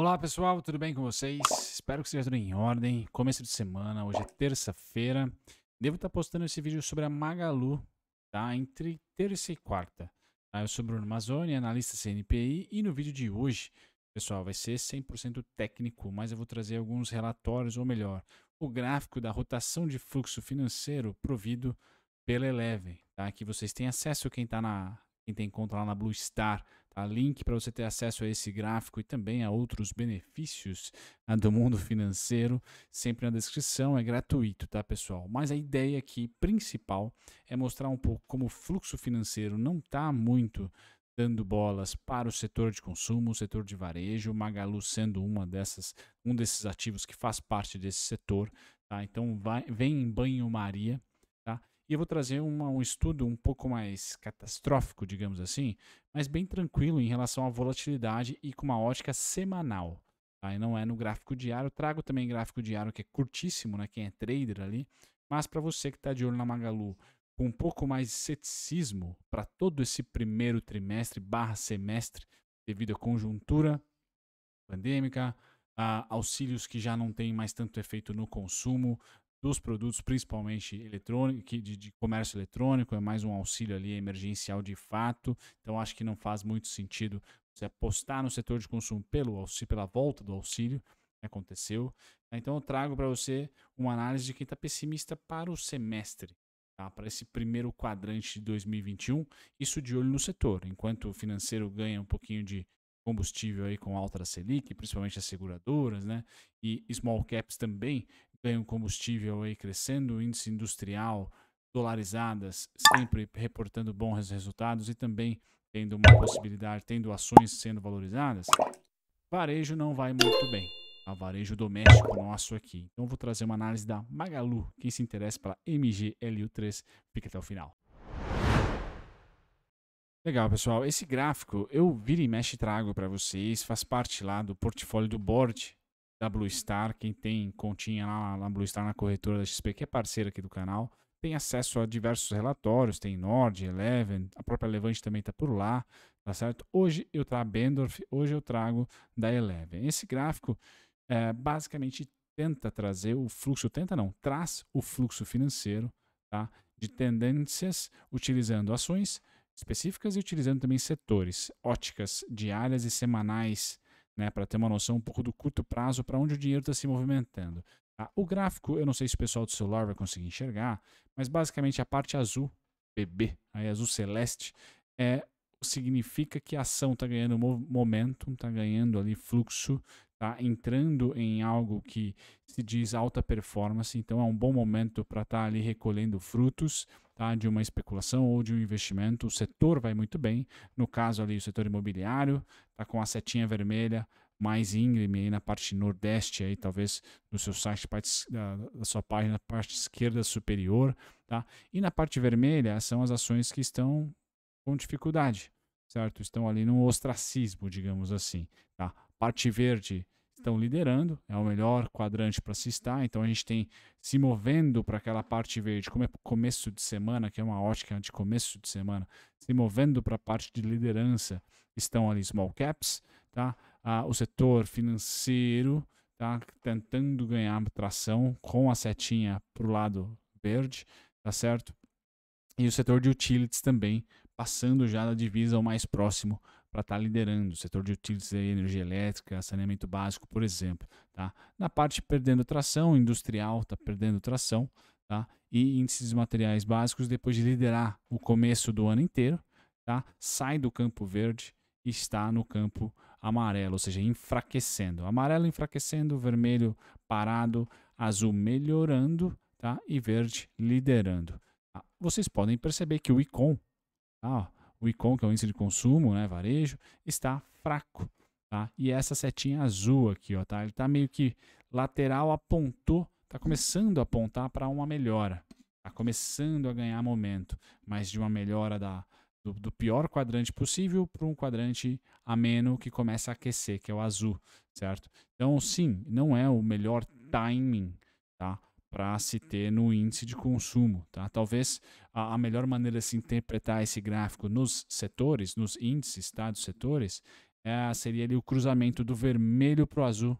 Olá pessoal, tudo bem com vocês? Espero que esteja tudo em ordem. Começo de semana, hoje é terça-feira. Devo estar tá postando esse vídeo sobre a Magalu, tá? Entre terça e quarta. Tá? Eu sou Bruno Mazzoni, analista CNPI, e no vídeo de hoje, pessoal, vai ser 100% técnico, mas eu vou trazer alguns relatórios, ou melhor, o gráfico da rotação de fluxo financeiro provido pela Eleven, tá? Que vocês têm acesso quem tá na quem tem conta lá na Blue Star Tá? Link para você ter acesso a esse gráfico e também a outros benefícios ah, do mundo financeiro, sempre na descrição, é gratuito, tá, pessoal? Mas a ideia aqui principal é mostrar um pouco como o fluxo financeiro não está muito dando bolas para o setor de consumo, o setor de varejo, Magalu sendo uma dessas, um desses ativos que faz parte desse setor, tá? Então vai, vem em banho-maria e eu vou trazer uma, um estudo um pouco mais catastrófico, digamos assim, mas bem tranquilo em relação à volatilidade e com uma ótica semanal. Aí tá? não é no gráfico diário, trago também gráfico diário que é curtíssimo, né? Quem é trader ali, mas para você que está de olho na Magalu, com um pouco mais de ceticismo para todo esse primeiro trimestre barra semestre, devido à conjuntura pandêmica, a auxílios que já não têm mais tanto efeito no consumo, dos produtos, principalmente eletrônico, de, de, comércio eletrônico, é mais um auxílio ali emergencial de fato. Então acho que não faz muito sentido você apostar no setor de consumo pelo auxílio, pela volta do auxílio que né, aconteceu. Então eu trago para você uma análise de quem está pessimista para o semestre. Tá? Para esse primeiro quadrante de 2021, isso de olho no setor. Enquanto o financeiro ganha um pouquinho de combustível aí com alta da Selic, principalmente as seguradoras, né? E small caps também ganho combustível aí crescendo, índice industrial, dolarizadas, sempre reportando bons resultados e também tendo uma possibilidade, tendo ações sendo valorizadas, varejo não vai muito bem. A varejo doméstico nosso aqui. Então vou trazer uma análise da Magalu. Quem se interessa pela MGLU3, fica até o final. Legal, pessoal. Esse gráfico eu vira e mexe trago para vocês, faz parte lá do portfólio do board da Blue Star. Quem tem continha lá na Blue Star, na corretora da XP, que é parceira aqui do canal, tem acesso a diversos relatórios. Tem Nord, Eleven, a própria Levante também está por lá, tá certo? Hoje eu trago Bendorf, hoje eu trago da Eleven. Esse gráfico é, basicamente tenta trazer o fluxo, tenta não, traz o fluxo financeiro tá? de tendências utilizando ações específicas e utilizando também setores, óticas diárias e semanais né, para ter uma noção um pouco do curto prazo para onde o dinheiro está se movimentando. Tá? O gráfico, eu não sei se o pessoal do celular vai conseguir enxergar, mas basicamente a parte azul, bebê, aí azul celeste, é significa que a ação está ganhando momentum, está ganhando ali fluxo, está entrando em algo que se diz alta performance, então é um bom momento para estar tá ali recolhendo frutos tá? de uma especulação ou de um investimento. O setor vai muito bem. No caso ali, o setor imobiliário está com a setinha vermelha mais íngreme aí na parte nordeste aí talvez no seu site parte, da, da sua página parte esquerda superior tá e na parte vermelha são as ações que estão com dificuldade certo estão ali no ostracismo digamos assim tá parte verde estão liderando, é o melhor quadrante para se estar, então a gente tem se movendo para aquela parte verde, como é começo de semana, que é uma ótica de começo de semana, se movendo para a parte de liderança, estão ali small caps, tá? Ah, o setor financeiro tá tentando ganhar tração com a setinha para o lado verde, tá certo? E o setor de utilities também passando já da divisa o mais próximo para estar tá liderando, o setor de utilities, energia elétrica, saneamento básico, por exemplo. Tá? Na parte perdendo tração, industrial está perdendo tração, tá? e índices de materiais básicos, depois de liderar o começo do ano inteiro, tá? sai do campo verde e está no campo amarelo, ou seja, enfraquecendo. Amarelo enfraquecendo, vermelho parado, azul melhorando tá? e verde liderando. Tá? Vocês podem perceber que o ICOM, tá? o ICOM, que é o índice de consumo, né, varejo, está fraco. Tá? E essa setinha azul aqui, ó, tá? ele está meio que lateral, apontou, está começando a apontar para uma melhora. Está começando a ganhar momento, mas de uma melhora da, do, do pior quadrante possível para um quadrante ameno que começa a aquecer, que é o azul, certo? Então, sim, não é o melhor timing tá? para se ter no índice de consumo. Tá? Talvez a, a, melhor maneira de se interpretar esse gráfico nos setores, nos índices tá, dos setores, é, seria ali o cruzamento do vermelho para o azul.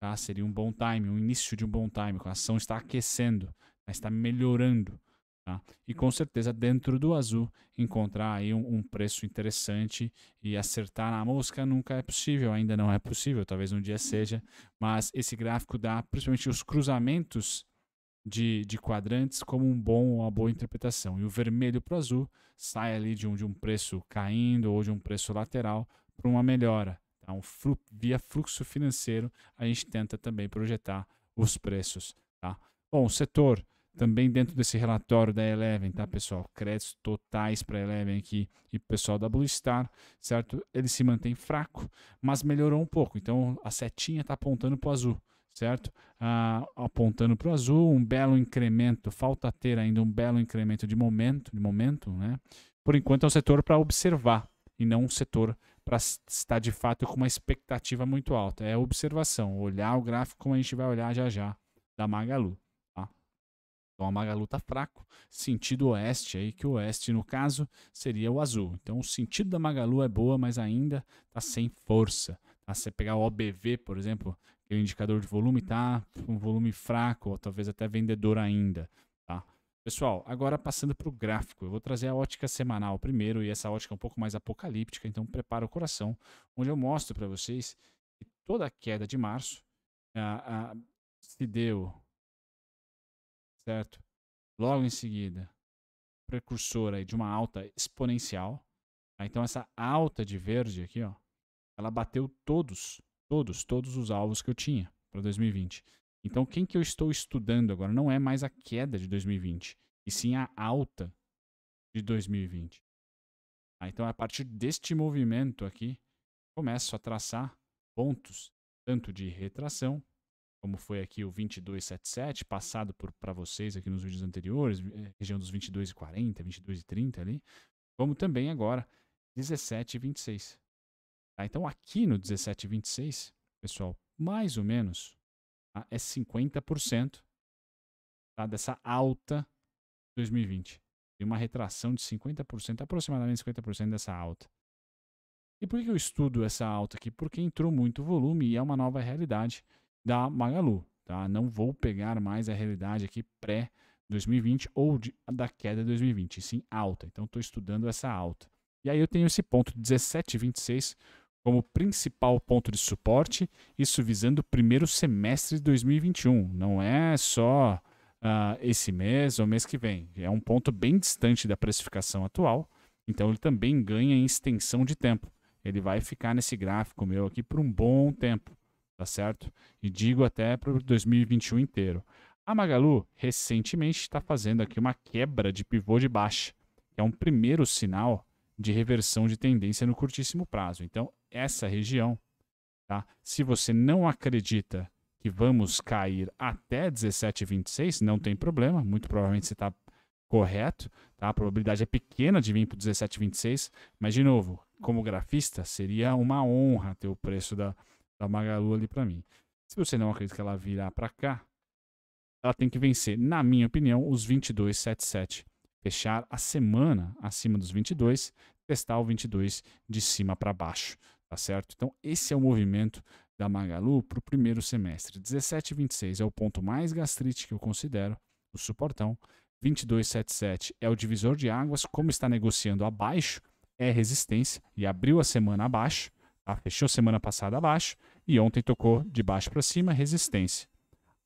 Tá? Seria um bom time, um início de um bom time. A ação está aquecendo, né? está melhorando. Tá? E com certeza dentro do azul encontrar aí um, um, preço interessante e acertar na mosca nunca é possível, ainda não é possível, talvez um dia seja, mas esse gráfico dá principalmente os cruzamentos de, de quadrantes como um bom, uma boa interpretação. E o vermelho para o azul sai ali de um, de um preço caindo ou de um preço lateral para uma melhora. Tá? Um flu, via fluxo financeiro, a gente tenta também projetar os preços. Tá? Bom, setor também dentro desse relatório da Eleven, tá, pessoal? Créditos totais para Eleven aqui e pessoal da Blue Star, certo? Ele se mantém fraco, mas melhorou um pouco. Então a setinha está apontando pro azul, certo? Ah, apontando pro azul, um belo incremento. Falta ter ainda um belo incremento de momento, de momento, né? Por enquanto é um setor para observar e não um setor para estar de fato com uma expectativa muito alta. É observação, olhar o gráfico como a gente vai olhar já já da Magalu. Então a Magalu tá fraco. Sentido oeste aí, que o oeste, no caso, seria o azul. Então o sentido da Magalu é boa, mas ainda tá sem força. Tá? Se você pegar o OBV, por exemplo, que é o indicador de volume, tá um volume fraco, ou talvez até vendedor ainda. Tá? Pessoal, agora passando para o gráfico, eu vou trazer a ótica semanal primeiro, e essa ótica é um pouco mais apocalíptica, então prepara o coração, onde eu mostro para vocês que toda a queda de março ah, ah, se deu certo? Logo em seguida, precursor aí de uma alta exponencial. Tá? Então essa alta de verde aqui, ó, ela bateu todos, todos, todos os alvos que eu tinha para 2020. Então quem que eu estou estudando agora não é mais a queda de 2020, e sim a alta de 2020. Tá? Então a partir deste movimento aqui, começo a traçar pontos tanto de retração como foi aqui o 2277, passado para vocês aqui nos vídeos anteriores, eh, região dos 22 e 40, 22 e 30 ali, como também agora 17 e 26. Tá? Então aqui no 17 e 26, pessoal, mais ou menos tá? é 50% tá? dessa alta 2020. Tem uma retração de 50%, aproximadamente 50% dessa alta. E por que eu estudo essa alta aqui? Porque entrou muito volume e é uma nova realidade da Magalu. Tá? Não vou pegar mais a realidade aqui pré 2020 ou de, da queda de 2020, sim alta. Então estou estudando essa alta. E aí eu tenho esse ponto 1726 como principal ponto de suporte, isso visando o primeiro semestre de 2021. Não é só uh, esse mês ou mês que vem. É um ponto bem distante da precificação atual, então ele também ganha em extensão de tempo. Ele vai ficar nesse gráfico meu aqui por um bom tempo tá certo? E digo até para 2021 inteiro. A Magalu recentemente está fazendo aqui uma quebra de pivô de baixa, que é um primeiro sinal de reversão de tendência no curtíssimo prazo. Então, essa região, tá? Se você não acredita que vamos cair até 17,26, não tem problema, muito provavelmente você está correto, tá? A probabilidade é pequena de vir para 17,26, mas de novo, como grafista, seria uma honra ter o preço da, da Magalu ali para mim. Se você não acredita que ela virá para cá, ela tem que vencer, na minha opinião, os 22,77. Fechar a semana acima dos 22, testar o 22 de cima para baixo, tá certo? Então, esse é o movimento da Magalu para o primeiro semestre. 17,26 é o ponto mais gastrite que eu considero, o suportão. 22,77 é o divisor de águas, como está negociando abaixo, é resistência e abriu a semana abaixo. Tá? Fechou semana passada abaixo e ontem tocou de baixo para cima, resistência.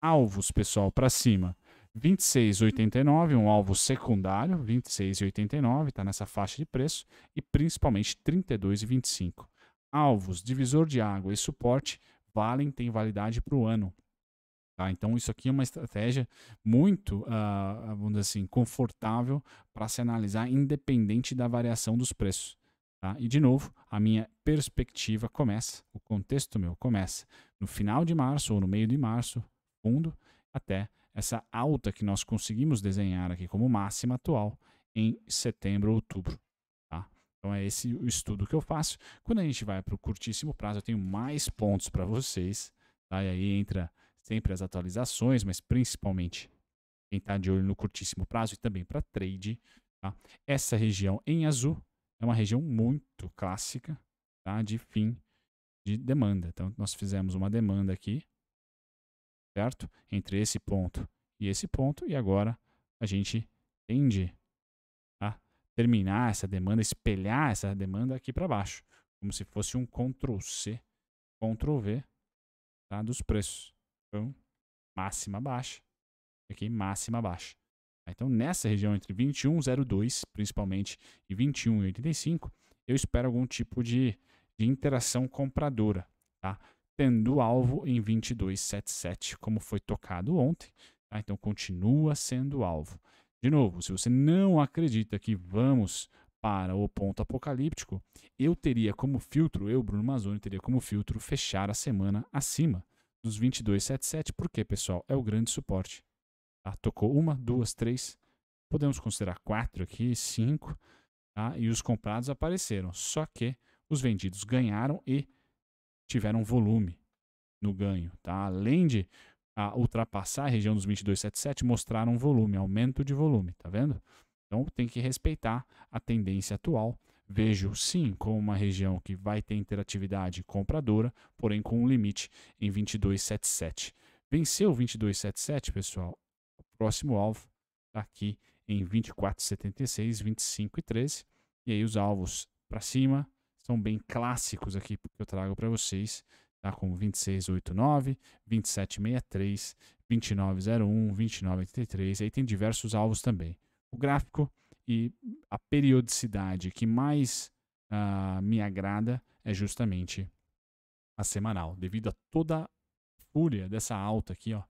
Alvos, pessoal, para cima. 26,89, um alvo secundário, 26,89, está nessa faixa de preço, e principalmente 32,25. Alvos, divisor de água e suporte valem, tem validade para o ano. Tá? Então, isso aqui é uma estratégia muito, uh, vamos dizer assim, confortável para se analisar, independente da variação dos preços. Tá? E, de novo, a minha perspectiva começa, o contexto meu começa no final de março ou no meio de março, fundo, até essa alta que nós conseguimos desenhar aqui como máxima atual em setembro, outubro. Tá? Então é esse o estudo que eu faço. Quando a gente vai para o curtíssimo prazo, eu tenho mais pontos para vocês. Tá? E aí entra sempre as atualizações, mas principalmente quem está de olho no curtíssimo prazo e também para trade. Tá? Essa região em azul é uma região muito clássica tá? de fim de demanda. Então, nós fizemos uma demanda aqui, certo? Entre esse ponto e esse ponto, e agora a gente tende a terminar essa demanda, espelhar essa demanda aqui para baixo, como se fosse um Ctrl C, Ctrl V tá? dos preços. Então, máxima baixa, aqui máxima baixa. Então, nessa região entre 21,02 principalmente e 21,85, eu espero algum tipo de, de interação compradora, tá? tendo alvo em 22,77, como foi tocado ontem. Tá? Então, continua sendo alvo. De novo, se você não acredita que vamos para o ponto apocalíptico, eu teria como filtro, eu, Bruno Mazzoni, teria como filtro fechar a semana acima dos 22,77, porque, pessoal, é o grande suporte Tá? Tocou uma, duas, três, podemos considerar quatro aqui, cinco, tá? e os comprados apareceram. Só que os vendidos ganharam e tiveram volume no ganho. Tá? Além de a, ah, ultrapassar a região dos 22,77, mostraram volume, aumento de volume, tá vendo? Então tem que respeitar a tendência atual. Vejo sim como uma região que vai ter interatividade compradora, porém com um limite em 22,77. Venceu 22,77, pessoal, Próximo alvo tá aqui em 24, 76, 25 e 13. E aí os alvos para cima são bem clássicos aqui que eu trago para vocês, tá? Como 26,89, 27,63, 29,01, 29,83. Aí tem diversos alvos também. O gráfico e a periodicidade que mais uh, me agrada é justamente a semanal, devido a toda a fúria dessa alta aqui, ó,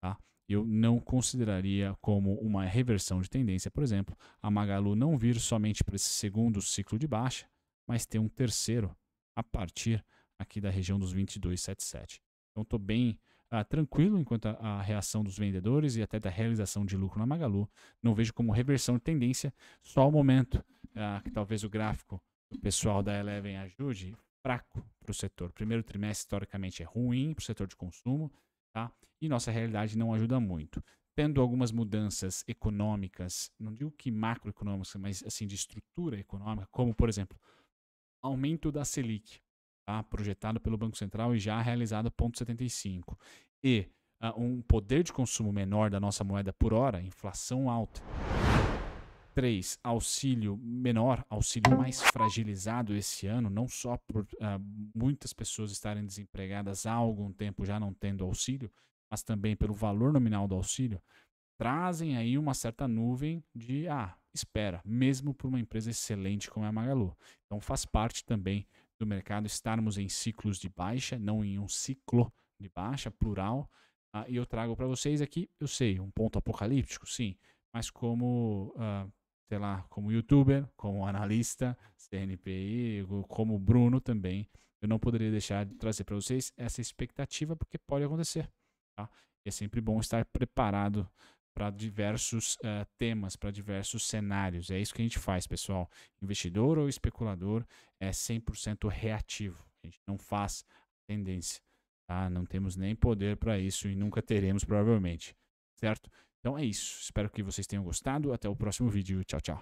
tá? eu não consideraria como uma reversão de tendência, por exemplo, a Magalu não vir somente para esse segundo ciclo de baixa, mas ter um terceiro a partir aqui da região dos 22,77. Então estou bem ah, tranquilo enquanto a, a, reação dos vendedores e até da realização de lucro na Magalu. Não vejo como reversão de tendência, só o momento ah, que talvez o gráfico do pessoal da Eleven ajude, fraco para o setor. Primeiro trimestre historicamente é ruim para o setor de consumo, Tá? E nossa realidade não ajuda muito. Tendo algumas mudanças econômicas, não digo que macroeconômicas, mas assim de estrutura econômica, como por exemplo, aumento da Selic, tá? projetado pelo Banco Central e já realizado 0,75, e uh, um poder de consumo menor da nossa moeda por hora, inflação alta. 3, auxílio menor, auxílio mais fragilizado esse ano, não só por uh, muitas pessoas estarem desempregadas há algum tempo já não tendo auxílio, mas também pelo valor nominal do auxílio, trazem aí uma certa nuvem de ah, espera, mesmo para uma empresa excelente como é a Magalu. Então faz parte também do mercado estarmos em ciclos de baixa, não em um ciclo de baixa, plural. Ah, e eu trago para vocês aqui, eu sei, um ponto apocalíptico, sim, mas como ah, sei lá, como youtuber, como analista, CNPI, como Bruno também, eu não poderia deixar de trazer para vocês essa expectativa, porque pode acontecer. Tá? é sempre bom estar preparado para diversos uh, temas, para diversos cenários. É isso que a gente faz, pessoal. Investidor ou especulador é 100% reativo. A gente não faz tendência. Tá? Não temos nem poder para isso e nunca teremos, provavelmente. Certo? Então é isso. Espero que vocês tenham gostado. Até o próximo vídeo. Tchau, tchau.